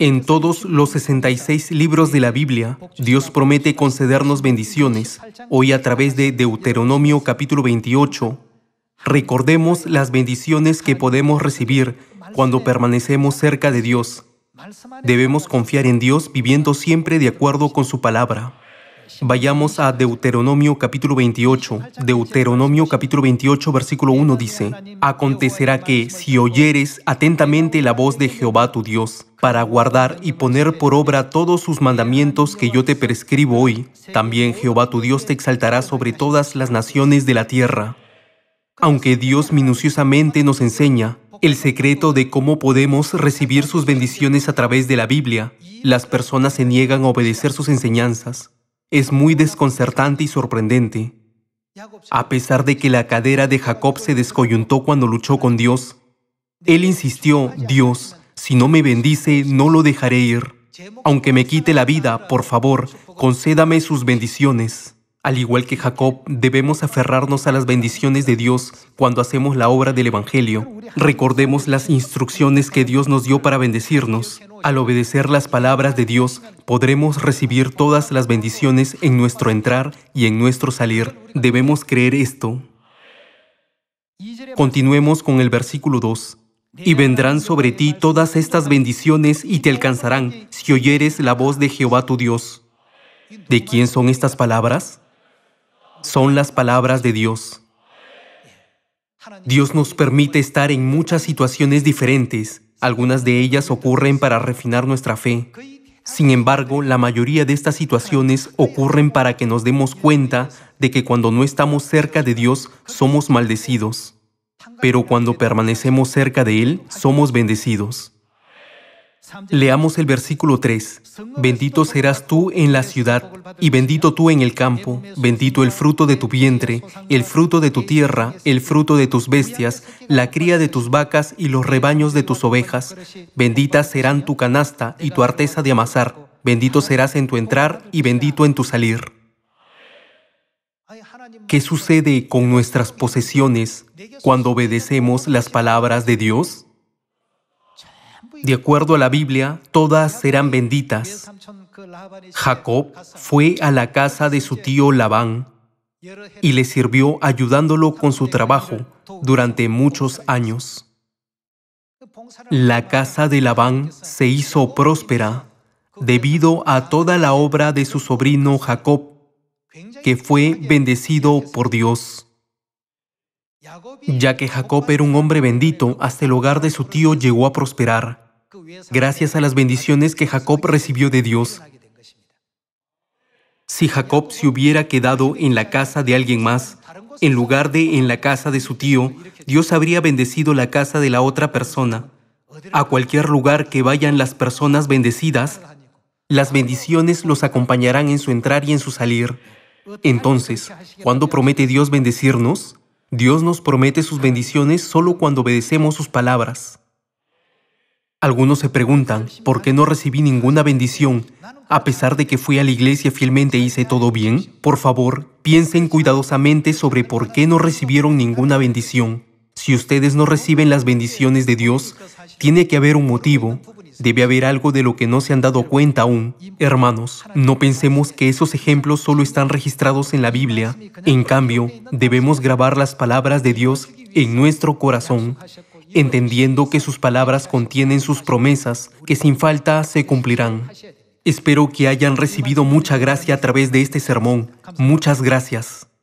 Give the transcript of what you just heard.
En todos los 66 libros de la Biblia, Dios promete concedernos bendiciones. Hoy a través de Deuteronomio capítulo 28, recordemos las bendiciones que podemos recibir cuando permanecemos cerca de Dios. Debemos confiar en Dios viviendo siempre de acuerdo con su palabra. Vayamos a Deuteronomio capítulo 28. Deuteronomio capítulo 28 versículo 1 dice, Acontecerá que si oyeres atentamente la voz de Jehová tu Dios, para guardar y poner por obra todos sus mandamientos que yo te prescribo hoy, también Jehová tu Dios te exaltará sobre todas las naciones de la tierra. Aunque Dios minuciosamente nos enseña, el secreto de cómo podemos recibir sus bendiciones a través de la Biblia, las personas se niegan a obedecer sus enseñanzas es muy desconcertante y sorprendente. A pesar de que la cadera de Jacob se descoyuntó cuando luchó con Dios, él insistió, Dios, si no me bendice, no lo dejaré ir. Aunque me quite la vida, por favor, concédame sus bendiciones. Al igual que Jacob, debemos aferrarnos a las bendiciones de Dios cuando hacemos la obra del Evangelio. Recordemos las instrucciones que Dios nos dio para bendecirnos. Al obedecer las palabras de Dios, podremos recibir todas las bendiciones en nuestro entrar y en nuestro salir. Debemos creer esto. Continuemos con el versículo 2. Y vendrán sobre ti todas estas bendiciones y te alcanzarán si oyeres la voz de Jehová tu Dios. ¿De quién son estas palabras? son las palabras de Dios. Dios nos permite estar en muchas situaciones diferentes. Algunas de ellas ocurren para refinar nuestra fe. Sin embargo, la mayoría de estas situaciones ocurren para que nos demos cuenta de que cuando no estamos cerca de Dios somos maldecidos. Pero cuando permanecemos cerca de Él, somos bendecidos. Leamos el versículo 3. Bendito serás tú en la ciudad, y bendito tú en el campo, bendito el fruto de tu vientre, el fruto de tu tierra, el fruto de tus bestias, la cría de tus vacas y los rebaños de tus ovejas. Benditas serán tu canasta y tu arteza de amasar. Bendito serás en tu entrar y bendito en tu salir. ¿Qué sucede con nuestras posesiones cuando obedecemos las palabras de Dios? De acuerdo a la Biblia, todas serán benditas. Jacob fue a la casa de su tío Labán y le sirvió ayudándolo con su trabajo durante muchos años. La casa de Labán se hizo próspera debido a toda la obra de su sobrino Jacob, que fue bendecido por Dios. Ya que Jacob era un hombre bendito, hasta el hogar de su tío llegó a prosperar gracias a las bendiciones que Jacob recibió de Dios. Si Jacob se hubiera quedado en la casa de alguien más, en lugar de en la casa de su tío, Dios habría bendecido la casa de la otra persona. A cualquier lugar que vayan las personas bendecidas, las bendiciones los acompañarán en su entrar y en su salir. Entonces, ¿cuándo promete Dios bendecirnos? Dios nos promete sus bendiciones solo cuando obedecemos sus palabras. Algunos se preguntan por qué no recibí ninguna bendición a pesar de que fui a la iglesia fielmente e hice todo bien. Por favor, piensen cuidadosamente sobre por qué no recibieron ninguna bendición. Si ustedes no reciben las bendiciones de Dios, tiene que haber un motivo. Debe haber algo de lo que no se han dado cuenta aún. Hermanos, no pensemos que esos ejemplos solo están registrados en la Biblia. En cambio, debemos grabar las palabras de Dios en nuestro corazón entendiendo que sus palabras contienen sus promesas, que sin falta se cumplirán. Espero que hayan recibido mucha gracia a través de este sermón. Muchas gracias.